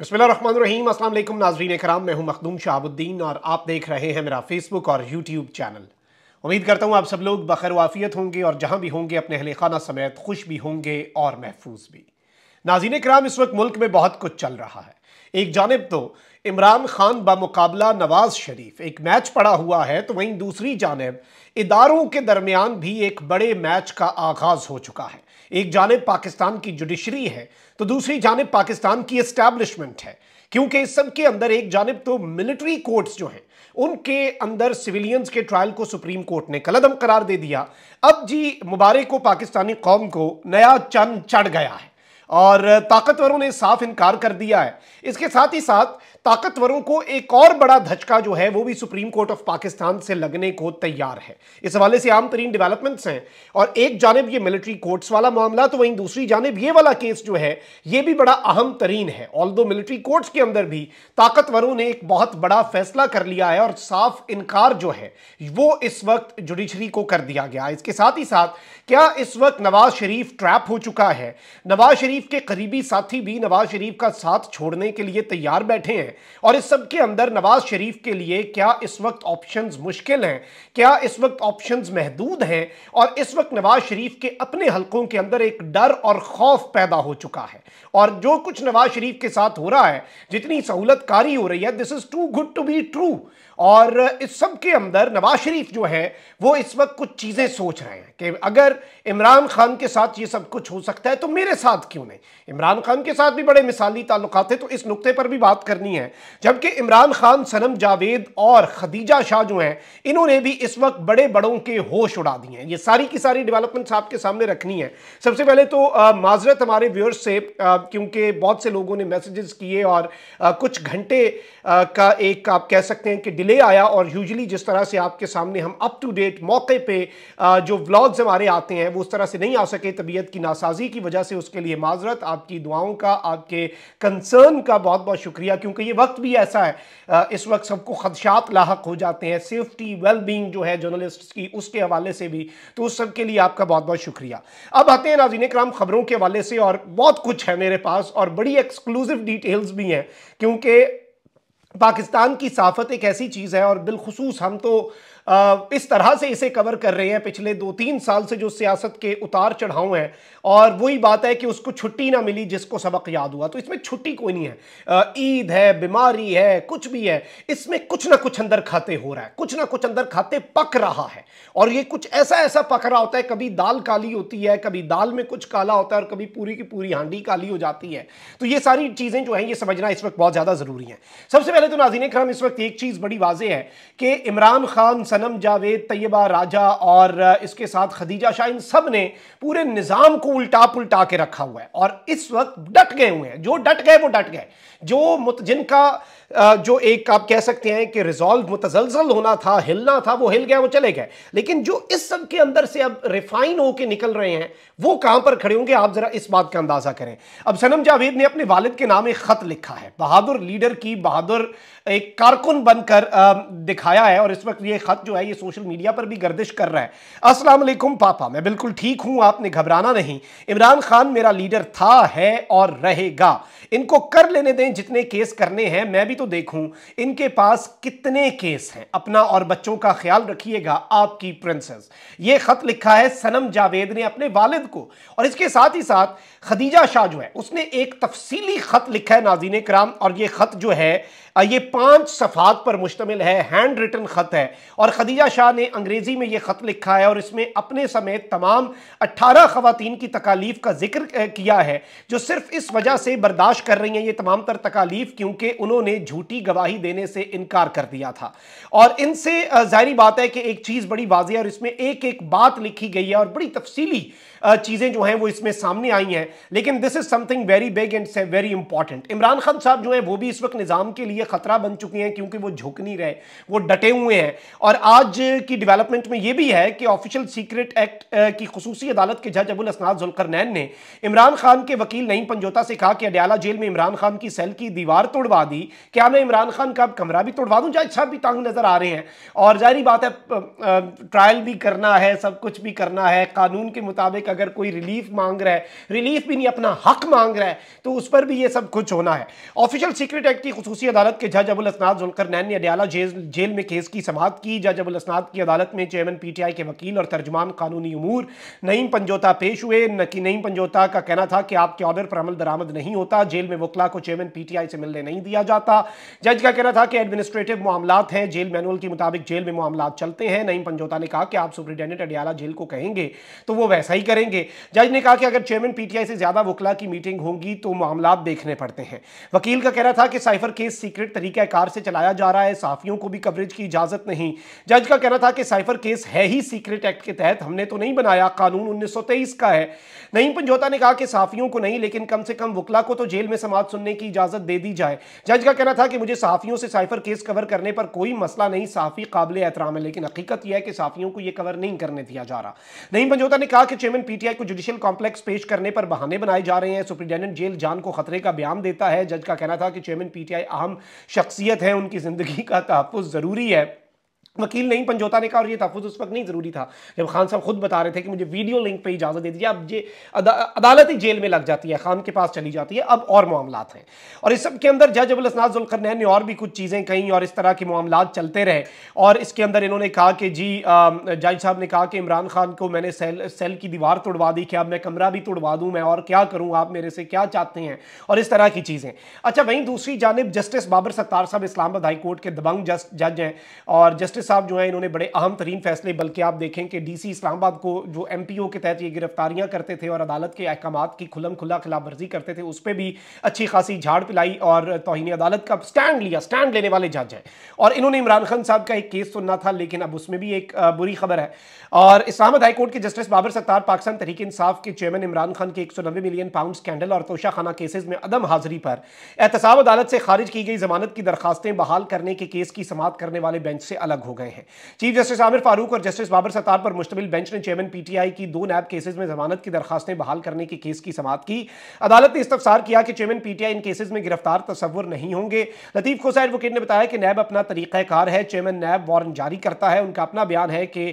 बसमीम अल्लाम नाजरीन कराम मैं हूं मखदूम शाहबुद्दीन और आप देख रहे हैं मेरा फेसबुक और यूट्यूब चैनल उम्मीद करता हूं आप सब लोग बखैर वाफियत होंगे और जहां भी होंगे अपने अहले खाना समेत खुश भी होंगे और महफूज भी नाजीन कराम इस वक्त मुल्क में बहुत कुछ चल रहा है एक जानब तो इमरान खान मुकाबला नवाज शरीफ एक मैच पड़ा हुआ है तो वहीं दूसरी जानब इदारों के दरमियान भी एक बड़े मैच का आगाज़ हो चुका है एक जानब पाकिस्तान की जुडिशरी है तो दूसरी जानब पाकिस्तान की एस्टैब्लिशमेंट है क्योंकि इस सब के अंदर एक जानब तो मिलिट्री कोर्ट्स जो हैं उनके अंदर सिविलियंस के ट्रायल को सुप्रीम कोर्ट ने कलदम करार दे दिया अब जी मुबारक को पाकिस्तानी कौम को नया चंद चढ़ गया है और ताकतवरों ने साफ इनकार कर दिया है इसके साथ ही साथ ताकतवरों को एक और बड़ा धचका जो है वो भी सुप्रीम कोर्ट ऑफ पाकिस्तान से लगने को तैयार है इस हवाले से आम तरीन डेवलपमेंट्स हैं और एक जानब ये मिलिट्री कोर्ट्स वाला मामला तो वहीं दूसरी जानब ये वाला केस जो है ये भी बड़ा अहम तरीन है ऑल दो मिलिट्री कोर्ट्स के अंदर भी ताकतवरों ने एक बहुत बड़ा फैसला कर लिया है और साफ इनकार जो है वो इस वक्त जुडिशरी को कर दिया गया इसके साथ ही साथ क्या इस वक्त नवाज शरीफ ट्रैप हो चुका है नवाज शरीफ के करीबी साथी भी नवाज शरीफ का साथ छोड़ने के लिए तैयार बैठे हैं हैं और इस सब के अंदर नवाज शरीफ के लिए क्या इस वक्त ऑप्शंस मुश्किल हैं क्या इस वक्त ऑप्शंस महदूद हैं और इस वक्त नवाज शरीफ के अपने हलकों के अंदर एक डर और खौफ पैदा हो चुका है और जो कुछ नवाज शरीफ के साथ हो रहा है जितनी सहूलतकारी हो रही है this is too good to be true और इस सब के अंदर नवाज शरीफ जो है वो इस वक्त कुछ चीज़ें सोच रहे हैं कि अगर इमरान खान के साथ ये सब कुछ हो सकता है तो मेरे साथ क्यों नहीं इमरान खान के साथ भी बड़े मिसाली ताल्लुक है तो इस नुक्ते पर भी बात करनी है जबकि इमरान खान सनम जावेद और खदीजा शाह जो हैं इन्होंने भी इस वक्त बड़े बड़ों के होश उड़ा दिए हैं ये सारी की सारी डेवलपमेंट्स आपके सामने रखनी है सबसे पहले तो माजरत हमारे व्यूअर्स से क्योंकि बहुत से लोगों ने मैसेजेस किए और आ, कुछ घंटे का एक आप कह सकते हैं कि डिले ले आया और यूजली जिस तरह से आपके सामने हम अप टू डेट मौके पे जो व्लॉग्स हमारे आते हैं वो उस तरह से नहीं आ सके तबीयत की नासाजी की वजह से उसके लिए माजरत आपकी दुआओं का आपके कंसर्न का बहुत बहुत शुक्रिया क्योंकि ये वक्त भी ऐसा है इस वक्त सबको खदशात लाक हो जाते हैं सेफ्टी वेलबींग जो है जर्नलिस्ट की उसके हवाले से भी तो उस सब के लिए आपका बहुत बहुत शुक्रिया अब आते हैं नाजीन कराम खबरों के हवाले से और बहुत कुछ है मेरे पास और बड़ी एक्सक्लूसिव डिटेल्स भी हैं क्योंकि पाकिस्तान की साफत एक ऐसी चीज़ है और बिलखसूस हम तो इस तरह से इसे कवर कर रहे हैं पिछले दो तीन साल से जो सियासत के उतार चढ़ाव हैं और वही बात है कि उसको छुट्टी ना मिली जिसको सबक याद हुआ तो इसमें छुट्टी कोई नहीं है ईद है बीमारी है कुछ भी है इसमें कुछ ना कुछ अंदर खाते हो रहा है कुछ ना कुछ अंदर खाते पक रहा है और ये कुछ ऐसा ऐसा पक रहा होता है कभी दाल काली होती है कभी दाल में कुछ काला होता है और कभी पूरी की पूरी हांडी काली हो जाती है तो ये सारी चीज़ें जो हैं ये समझना इस वक्त बहुत ज़्यादा ज़रूरी है सबसे पहले तो नाजीन खराम इस वक्त एक चीज़ बड़ी वाजह है कि इमरान खान सनम जावेद तैयबा राजा और इसके साथ खदीजा शाह इन सब ने पूरे निज़ाम को उल्टा पुलटा के रखा हुआ है और इस वक्त डट गए हुए हैं जो डट गए वो डट गए जो मुत जिनका जो एक आप कह सकते हैं कि रिजॉल्व मुतजलजल होना था हिलना था वो हिल गया वो चले गए लेकिन जो इस सब के अंदर से अब रिफाइन होकर निकल रहे हैं वो कहाँ पर खड़े होंगे आप ज़रा इस बात का अंदाज़ा करें अब सनम जावेद ने अपने वालिद के नाम एक ख़त लिखा है बहादुर लीडर की बहादुर एक कारकुन बनकर दिखाया है और इस वक्त ये खत जो है ये सोशल मीडिया पर भी गर्दिश कर रहा है अस्सलाम वालेकुम पापा मैं बिल्कुल ठीक हूँ आपने घबराना नहीं इमरान खान मेरा लीडर था है और रहेगा इनको कर लेने दें जितने केस करने हैं मैं भी तो देखूं इनके पास कितने केस हैं अपना और बच्चों का ख्याल रखिएगा आपकी प्रिंसेस ये खत लिखा है सनम जावेद ने अपने वालिद को और इसके साथ ही साथ खदीजा शाह जो है उसने एक तफसीली खत लिखा है नाजीन कराम और ये खत जो है ये पांच सफात पर मुश्तमिल है हैंड रिटन ख़त है और खदीजा शाह ने अंग्रेज़ी में यह ख़त लिखा है और इसमें अपने समेत तमाम अट्ठारह ख़वातीन की तकालीफ का जिक्र किया है जो सिर्फ इस वजह से बर्दाश्त कर रही हैं ये तमाम तर तकालीफ क्योंकि उन्होंने झूठी गवाही देने से इनकार कर दिया था और इनसे ज़ाहरी बात है कि एक चीज़ बड़ी है और इसमें एक एक बात लिखी गई है और बड़ी तफसीली चीज़ें जो हैं वो इसमें सामने आई हैं लेकिन this is something very big and very important Imran Khan sahab जो है वो भी इस वक्त निज़ाम के लिए लिए खतरा बन चुकी हैं क्योंकि वो झुक नहीं रहे वो डटे हुए हैं और आज की डेवलपमेंट में ये भी है कि ऑफिशियल सीक्रेट एक्ट की खसूस अदालत के जज अबुल असनाद जुलकर नैन ने इमरान खान के वकील नईम पंजोता से कहा कि अडयाला जेल में इमरान खान की सेल की दीवार तोड़वा दी क्या मैं इमरान खान का कमरा भी तोड़वा दूँ जज साहब भी तंग नजर आ रहे हैं और जाहरी बात है ट्रायल भी करना है सब कुछ भी करना है कानून के मुताबिक अगर कोई रिलीफ मांग रहा है रिलीफ भी नहीं अपना हक मांग रहा है तो उस पर भी ये सब कुछ होना है ऑफिशियल सीक्रेट एक्ट की खसूसी अदालत अदालत के जज अबुल असनाद जुलकर नैन ने अडियाला जेल जेल में केस की समाप्त की जज अबुल असनाद की अदालत में चेयरमैन पीटीआई के वकील और तर्जमान कानूनी उमूर नईम पंजोता पेश हुए नईम पंजोता का कहना था कि आपके ऑर्डर पर अमल दरामद नहीं होता जेल में वकला को चेयरमैन पीटीआई से मिलने नहीं दिया जाता जज का कहना था कि एडमिनिस्ट्रेटिव मामला हैं जेल मैनुअल के मुताबिक जेल में मामला चलते हैं नईम पंजोता ने कहा कि आप सुप्रिटेंडेंट अडियाला जेल को कहेंगे तो वो वैसा ही करेंगे जज ने कहा कि अगर चेयरमैन पीटीआई से ज्यादा वकला की मीटिंग होंगी तो मामला देखने पड़ते हैं वकील का कहना था कि साइफर केस सीक्रेट सीक्रेट तरीका कार से चलाया जा रहा है साफियों को भी कवरेज की इजाज़त नहीं जज का कहना था कि साइफर केस है ही सीक्रेट एक्ट के तहत हमने तो नहीं बनाया कानून उन्नीस का है नईम पंजोता ने कहा कि साफियों को नहीं लेकिन कम से कम वकला को तो जेल में समाज सुनने की इजाज़त दे दी जाए जज का कहना था कि मुझे साफियों से साइफर केस कवर करने पर कोई मसला नहीं साफी काबिल एहतराम है लेकिन हकीकत यह है कि साफियों को यह कवर नहीं करने दिया जा रहा नईम पंजोता ने कहा कि चेयरमैन पीटीआई को जुडिशियल कॉम्प्लेक्स पेश करने पर बहाने बनाए जा रहे हैं सुप्रीटेंडेंट जेल जान को खतरे का बयान देता है जज का कहना था कि चेयरमैन पीटीआई अहम शख्सियत है उनकी ज़िंदगी का तहफ़ ज़रूरी है वकील नहीं पंजोता ने कहा और ये तहफ़ उस वक्त नहीं ज़रूरी था जब खान साहब खुद बता रहे थे कि मुझे वीडियो लिंक पे इजाज़त दे दीजिए अब ये अदालत ही जेल में लग जाती है खान के पास चली जाती है अब और मामला हैं और इस सब के अंदर जज अबुल असनाजुलकरनैन ने और भी कुछ चीज़ें कहीं और इस तरह के मामला चलते रहे और इसके अंदर इन्होंने कहा कि जी जज साहब ने कहा कि इमरान खान को मैंने सेल सेल की दीवार तोड़वा दी कि अब मैं कमरा भी तोड़वा दूँ मैं और क्या करूँ आप मेरे से क्या चाहते हैं और इस तरह की चीज़ें अच्छा वहीं दूसरी जानब जस्टिस बाबर सत्तार साहब इस्लामाबाद हाईकोर्ट के दबंग जज हैं और जस्टिस साहब जो है इन्होंने बड़े अहम तरीन फैसले बल्कि आप देखें कि डीसी इस्लामाबाद को जो एम पी ओ के तहत ये गिरफ्तारियां करते थे और अदालत के अहकाम की खुलम खुला खिलाफ वर्जी करते थे उस पर भी अच्छी खासी झाड़ पिलाई और तोहनी अदालत का स्टैंड लिया स्टैंड लेने वाले जज हैं और इन्होंने इमरान खान साहब का एक केस सुनना था लेकिन अब उसमें भी एक बुरी खबर है और इस्लामाबाद हाईकोर्ट के जस्टिस बाबर सत्तार पाकिस्तान तरीके इंसाफ के चेयरमैन इमरान खान के एक सौ नब्बे मिलियन पाउंड स्कैंडल और तोशाखाना केसेज में अदम हाजिरी पर एहतसाब अदालत से खारिज की गई जमानत की दरखास्तें बहाल करने के केस की समाप्त करने वाले बेंच से अलग हो हो गए हैं चीफ जस्टिस आमिर फारूक और जस्टिस बाबर सत्तार पर मुश्तमिल बेंच ने चेयरमैन पीटीआई की दो नैब केसेज में जमानत की दरखास्तें बहाल करने के केस की समाप्त की अदालत ने इस्तफसार किया कि चेयरमैन पीटीआई इन केसेज में गिरफ्तार तस्वर नहीं होंगे लतीफ खुसा एडवोकेट ने बताया कि नैब अपना तरीक़ाकार है चेयरमैन नैब वारंट जारी करता है उनका अपना बयान है कि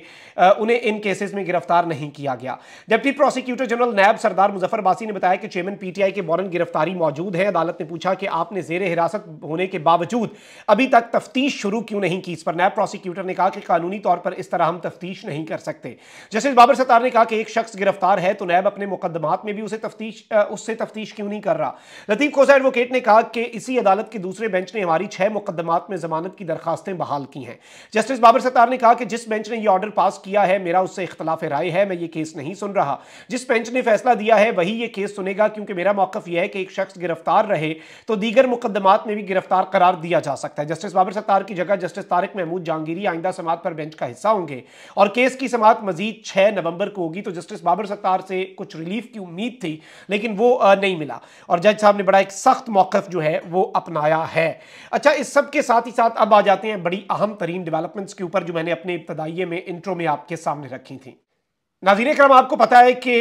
उन्हें इन केसेज में गिरफ्तार नहीं किया गया deputy prosecutor general NAB Sardar Muzaffar Abbasi ने बताया कि चेयरमैन पीटीआई के वारंट गिरफ्तारी मौजूद है अदालत ने पूछा कि आपने जेर हिरासत होने के बावजूद अभी तक तफ्तीश शुरू क्यों नहीं की इस पर नैब प्रोसिक्यूटर प्रोसिक्यूटर ने कहा कि कानूनी तौर पर इस तरह हम तफ्तीश नहीं कर सकते जस्टिस बाबर सत्तार ने कहा कि एक शख्स गिरफ्तार है तो नैब अपने मुकदमात में भी उसे तफ्तीश उससे तफ्तीश क्यों नहीं कर रहा लतीफ खोसा एडवोकेट ने कहा कि इसी अदालत के दूसरे बेंच ने हमारी छह मुकदमात में जमानत की दरखास्तें बहाल की हैं जस्टिस बाबर सत्तार ने कहा कि जिस बेंच ने यह ऑर्डर पास किया है मेरा उससे इख्तलाफ राय है मैं ये केस नहीं सुन रहा जिस बेंच ने फैसला दिया है वही ये केस सुनेगा क्योंकि मेरा मौकफ यह है कि एक शख्स गिरफ्तार रहे तो दीगर मुकदमात में भी गिरफ्तार करार दिया जा सकता है जस्टिस बाबर सत्तार की जगह जस्टिस तारिक महमूद जहांगीर वजीरी आइंदा समात पर बेंच का हिस्सा होंगे और केस की समात मजीद छह नवंबर को होगी तो जस्टिस बाबर सत्तार से कुछ रिलीफ की उम्मीद थी लेकिन वो नहीं मिला और जज साहब ने बड़ा एक सख्त मौकफ जो है वो अपनाया है अच्छा इस सब के साथ ही साथ अब आ जाते हैं बड़ी अहम तरीन डेवलपमेंट्स के ऊपर जो मैंने अपने इब्तदाइये में इंट्रो में आपके सामने रखी थी नाजीन कराम आपको पता है कि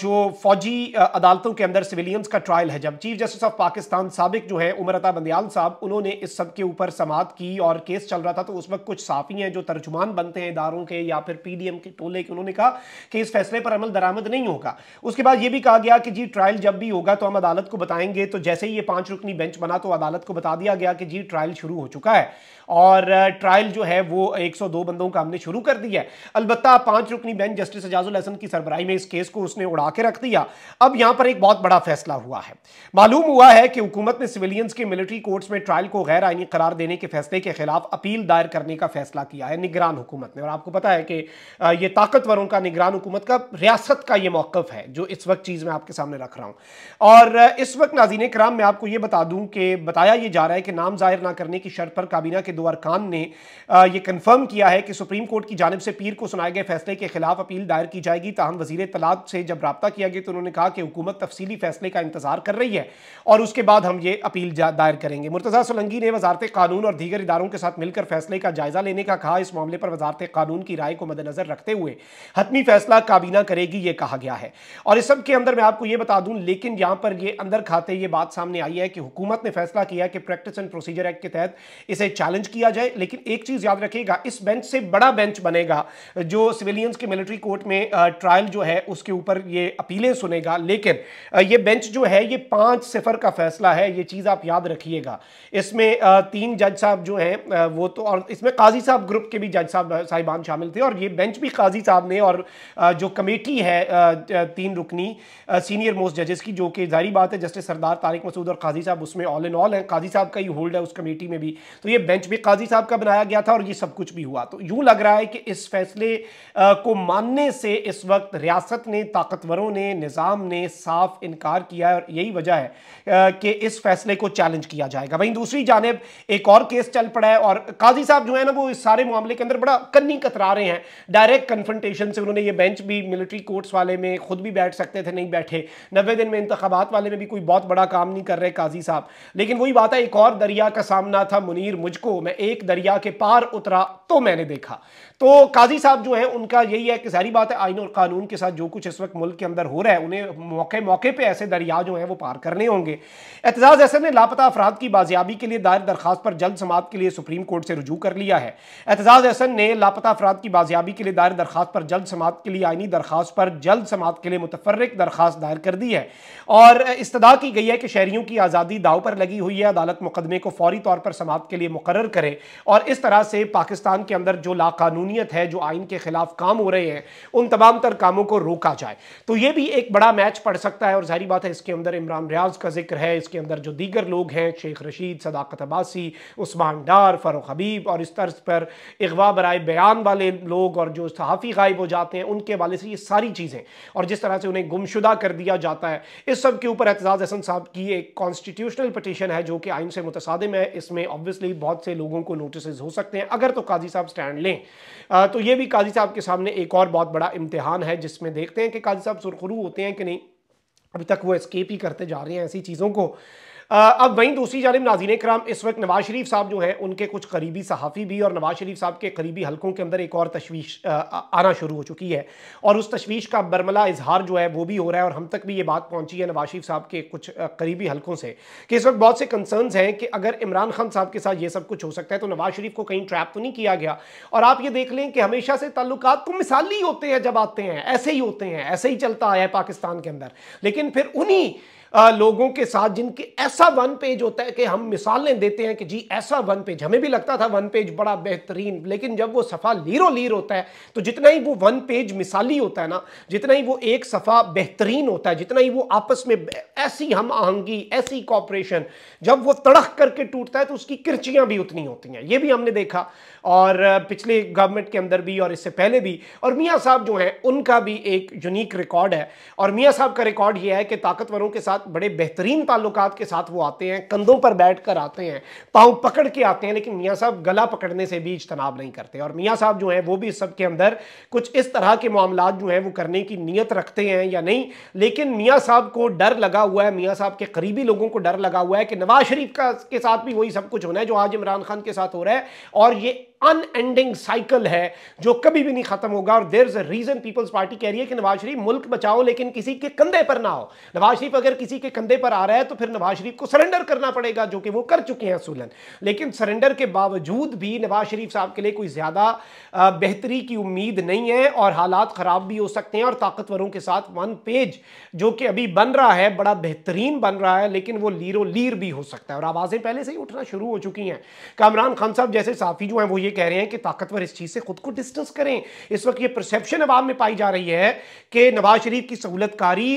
जो फौजी अदालतों के अंदर सिविलियंस का ट्रायल है जब चीफ जस्टिस ऑफ पाकिस्तान सबक जो है उमर अता बंदयाल साहब उन्होंने इस सब के ऊपर समात की और केस चल रहा था तो उस वक्त कुछ साफ़ी हैं जो तर्जुमान बनते हैं इदारों के या फिर पी डी एम के टोले के उन्होंने कहा कि इस फैसले पर अमल दरामद नहीं होगा उसके बाद ये भी कहा गया कि जी ट्रायल जब भी होगा तो हम अदालत को बताएंगे तो जैसे ही ये पाँच रुकनी बेंच बना तो अदालत को बता दिया गया कि जी ट्रायल शुरू हो चुका है और ट्रायल जो है वो एक सौ दो बंदों का हमने शुरू कर दिया है अलबत्ता पाँच रुकनी बेंच जस्टिस इम्तियाज़ुल हसन की सरबराई में इस केस को उसने उड़ा के रख दिया अब यहां पर एक बहुत बड़ा फैसला हुआ है मालूम हुआ है कि हुकूमत ने सिविलियंस के मिलिट्री कोर्ट्स में ट्रायल को गैर आइनी करार देने के फैसले के खिलाफ अपील दायर करने का फैसला किया है निगरान हुकूमत ने और आपको पता है कि यह ताकतवरों का निगरान हुकूमत का रियासत का यह मौकफ है जो इस वक्त चीज़ मैं आपके सामने रख रहा हूं और इस वक्त नाजीन कराम मैं आपको यह बता दूं कि बताया यह जा रहा है कि नाम जाहिर ना करने की शर्त पर काबीना के दो अरकान ने यह कंफर्म किया है कि सुप्रीम कोर्ट की जानब से पीर को सुनाए गए फैसले के खिलाफ अपील दायर की जाएगी तहम वजीर तलाक से जब रबता किया गया तो उन्होंने कहा कि हुकूमत तफसली फैसले का इंतजार कर रही है और उसके बाद हम ये अपील दायर करेंगे मुर्तजा सोलंगी ने वजारत कानून और दीगर इदारों के साथ मिलकर फैसले का जायजा लेने का कहा इस मामले पर वजारत कानून की राय को मद्देनजर रखते हुए हतमी फैसला काबीना करेगी ये कहा गया है और इस सब के अंदर मैं आपको ये बता दूं लेकिन यहाँ पर ये अंदर खाते ये बात सामने आई है कि हुकूमत ने फैसला किया कि प्रैक्टिस एंड प्रोसीजर एक्ट के तहत इसे चैलेंज किया जाए लेकिन एक चीज़ याद रखिएगा इस बेंच से बड़ा बेंच बनेगा जो सिविलियंस के मिलिट्री कोर्ट में ट्रायल जो है उसके ऊपर ये अपीलें सुनेगा लेकिन ये बेंच जो है ये पाँच सिफर का फैसला है ये चीज़ आप याद रखिएगा इसमें तीन जज साहब जो हैं वो तो और इसमें काजी साहब ग्रुप के भी जज साहब साहिबान शामिल थे और ये बेंच भी काजी साहब ने और जो कमेटी है तीन रुकनी सीनियर मोस्ट जजेस की जो कि जारी बात है जस्टिस सरदार तारिक मसूद और काजी साहब उसमें ऑल इन ऑल है काजी साहब का ही होल्ड है उस कमेटी में भी तो ये बेंच भी काजी साहब का बनाया गया था और ये सब कुछ भी हुआ तो यूँ लग रहा है कि इस फैसले को मानने से से इस वक्त रियासत ने ताकतवरों ने निज़ाम ने साफ इनकार किया है और यही वजह है कि इस फैसले को चैलेंज किया जाएगा वहीं दूसरी जानब एक और केस चल पड़ा है और काजी साहब जो है ना वो इस सारे मामले के अंदर बड़ा कन्नी कतरा रहे हैं डायरेक्ट कन्फ्रंटेशन से उन्होंने ये बेंच भी मिलिट्री कोर्ट्स वाले में खुद भी बैठ सकते थे नहीं बैठे नबे दिन में इंतबात वाले में भी कोई बहुत बड़ा काम नहीं कर रहे काजी साहब लेकिन वही बात है एक और दरिया का सामना था मुनीर मुझको मैं एक दरिया के पार उतरा तो मैंने देखा तो काजी साहब जो है उनका यही है कि सारी बात है आइन और कानून के साथ जो कुछ इस वक्त मुल्क के अंदर हो रहा है उन्हें मौके मौके पर ऐसे दरिया जो है वो पार करने होंगे एतजाज़ अहसन ने लापता अफराद की बाजियाबी के लिए दायर दरखास्त पर जल्द समाप्त के लिए सुप्रीम कोर्ट से रजू कर लिया है एतजाज़ अहसन ने लापता अफराद की बाजियाबी के लिए दायर दरखास्त पर जल्द समाप्त के लिए आइनी दरखास्त पर जल्द समाप्त के लिए मुतफरक दरखास्त दायर कर दी है और इस्तदा की गई है कि शहरीों की आज़ादी दाव पर लगी हुई है अदालत मुकदमे को फौरी तौर पर समाप्त के लिए मुकर करे और इस तरह से पाकिस्तान के अंदर जो लाकानूनीत है जो आइन के खिलाफ काम हो रहे हैं उन तमाम तर कामों को रोका जाए तो ये भी एक बड़ा मैच पड़ सकता है और जारी बात है इसके अंदर इमरान रियाज का जिक्र है इसके अंदर जो दीगर लोग हैं शेख रशीद सदाकत अब्बासी उस्मान डार फ़ारूक हबीब और इस तर्ज पर अगवा बरए बयान वाले लोग और जो सहाफ़ी गायब हो जाते हैं उनके हवाले से ये सारी चीज़ें और जिस तरह से उन्हें गुमशुदा कर दिया जाता है इस सब के ऊपर एतजाज़ हसन साहब की एक कॉन्स्टिट्यूशनल पटिशन है जो कि आइन से मुतसादम है इसमें ऑब्वियसली बहुत से लोगों को नोटिस हो सकते हैं अगर तो काजी साहब स्टैंड लें तो ये भी काजी साहब के सामने एक और बहुत बड़ा इम्तहान है जिसमें देखते हैं कि काजी साहब सुरखरू होते हैं कि नहीं अभी तक वो एस्केप ही करते जा रहे हैं ऐसी चीज़ों को अब वहीं दूसरी जानब नाजीन कराम इस वक्त नवाज शरीफ साहब जो हैं उनके कुछ करीबी सहाफ़ी भी और नवाज शरीफ साहब के करीबी हलकों के अंदर एक और तशवीश आना शुरू हो चुकी है और उस तशवीश का बरमला इजहार जो है वो भी हो रहा है और हम तक भी ये बात पहुंची है नवाज शरीफ साहब के कुछ करीबी हलकों से कि इस वक्त बहुत से कंसर्नस हैं कि अगर इमरान खान साहब के साथ ये सब कुछ हो सकता है तो नवाज शरीफ को कहीं ट्रैप तो नहीं किया गया और आप ये देख लें कि हमेशा से ताल्लुक तो मिसाली होते हैं जब आते हैं ऐसे ही होते हैं ऐसे ही चलता आया है पाकिस्तान के अंदर लेकिन फिर उन्हीं लोगों के साथ जिनके ऐसा वन पेज होता है कि हम मिसालें देते हैं कि जी ऐसा वन पेज हमें भी लगता था वन पेज बड़ा बेहतरीन लेकिन जब वो सफ़ा लीरो लीर होता है तो जितना ही वो वन पेज मिसाली होता है ना जितना ही वो एक सफ़ा बेहतरीन होता है जितना ही वो आपस में ऐसी हम आहंगी ऐसी कॉपरेशन जब वो तड़ख करके टूटता है तो उसकी किरचियाँ भी उतनी होती हैं ये भी हमने देखा और पिछले गवर्नमेंट के अंदर भी और इससे पहले भी और मियाँ साहब जो हैं उनका भी एक यूनिक रिकॉर्ड है और मियाँ साहब का रिकॉर्ड ये है कि ताकतवरों के साथ साथ बड़े बेहतरीन ताल्लुक के साथ वो आते हैं कंधों पर बैठ कर आते हैं पाँव पकड़ के आते हैं लेकिन मियाँ साहब गला पकड़ने से भी इजतनाब नहीं करते और मियाँ साहब जो हैं वो भी इस सब के अंदर कुछ इस तरह के मामला जो हैं वो करने की नीयत रखते हैं या नहीं लेकिन मियाँ साहब को डर लगा हुआ है मियाँ साहब के करीबी लोगों को डर लगा हुआ है कि नवाज शरीफ का के साथ भी वही सब कुछ होना है जो आज इमरान खान के साथ हो रहा है और ये अनएंडिंग साइकिल है जो कभी भी नहीं खत्म होगा और there is a reason Peoples Party कह रही है कि नवाज शरीफ मुल्क बचाओ लेकिन किसी के कंधे पर ना हो नवाज शरीफ अगर किसी के कंधे पर आ रहा है तो फिर नवाज शरीफ को सरेंडर करना पड़ेगा जो कि वो कर चुके हैं असूलन लेकिन सरेंडर के बावजूद भी नवाज शरीफ साहब के लिए कोई ज़्यादा बेहतरी की उम्मीद नहीं है और हालात ख़राब भी हो सकते हैं और ताकतवरों के साथ वन पेज जो कि अभी बन रहा है बड़ा बेहतरीन बन रहा है लेकिन वो लीरो लीर भी हो सकता है और आवाज़ें पहले से ही उठना शुरू हो चुकी हैं कामरान खान साहब जैसे साफ़ी जो हैं वो ये कह रहे हैं कि ताकतवर इस चीज से खुद को डिस्टेंस करें इस वक्त ये परसेप्शन आवाम में पाई जा रही है कि नवाज शरीफ की सहूलतकारी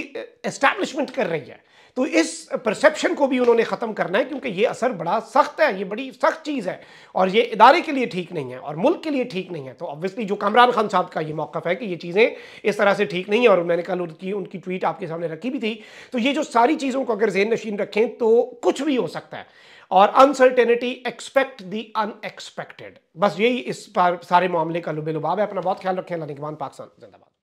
एस्टैब्लिशमेंट कर रही है तो इस परसेप्शन को भी उन्होंने ख़त्म करना है क्योंकि ये असर बड़ा सख्त है ये बड़ी सख्त चीज़ है और ये इदारे के लिए ठीक नहीं है और मुल्क के लिए ठीक नहीं है तो ऑब्वियसली जो कामरान खान साहब का ये मौक़ है कि ये चीज़ें इस तरह से ठीक नहीं है और मैंने कल उनकी उनकी ट्वीट आपके सामने रखी भी थी तो ये जो सारी चीज़ों को अगर जेन नशीन रखें तो कुछ भी हो सकता है और अनसर्टेनिटी एक्सपेक्ट दी अनएक्सपेक्टेड बस यही इस सारे मामले का लुबे लुबाब है अपना बहुत ख्याल रखें लाने के बाद पाकिस्तान जिंदाबाद